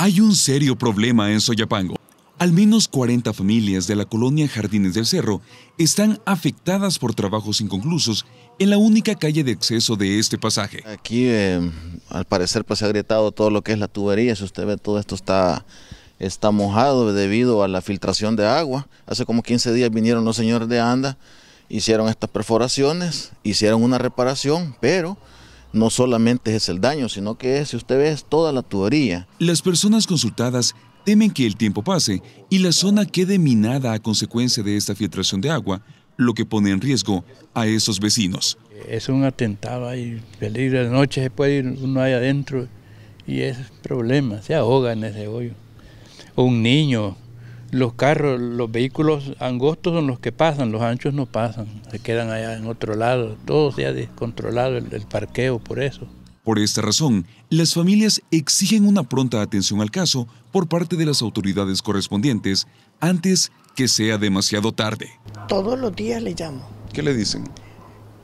Hay un serio problema en Soyapango. Al menos 40 familias de la colonia Jardines del Cerro están afectadas por trabajos inconclusos en la única calle de acceso de este pasaje. Aquí em, al parecer pues, se ha agrietado todo lo que es la tubería, si usted ve todo esto está, está mojado debido a la filtración de agua. Hace como 15 días vinieron los señores de ANDA, hicieron estas perforaciones, hicieron una reparación, pero no solamente es el daño, sino que es, si usted ve, es toda la tubería. Las personas consultadas temen que el tiempo pase y la zona quede minada a consecuencia de esta filtración de agua, lo que pone en riesgo a esos vecinos. Es un atentado, hay peligro de noche, se puede ir uno ahí adentro y es problema, se ahoga en ese hoyo. un niño los carros, los vehículos angostos son los que pasan, los anchos no pasan, se quedan allá en otro lado, todo se ha descontrolado el, parqueo por eso. Por esta razón, las familias exigen una pronta atención al caso por parte de las autoridades correspondientes antes que sea demasiado tarde. Todos los días le llamo. ¿Qué le dicen?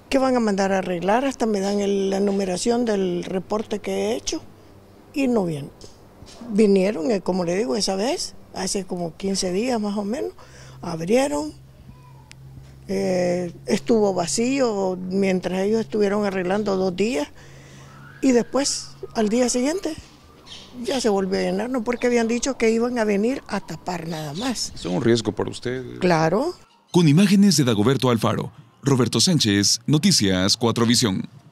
Que van a mandar a arreglar, hasta me dan la numeración del reporte que he hecho y no vienen. Vinieron, eh, como le digo, esa vez hace como 15 días más o menos, abrieron, eh, estuvo vacío mientras ellos estuvieron arreglando dos días y después al día siguiente ya se volvió a llenar, no porque habían dicho que iban a venir a tapar nada más. Es un riesgo para usted. Claro. Con imágenes de Dagoberto Alfaro, Roberto Sánchez, Noticias 4 Visión.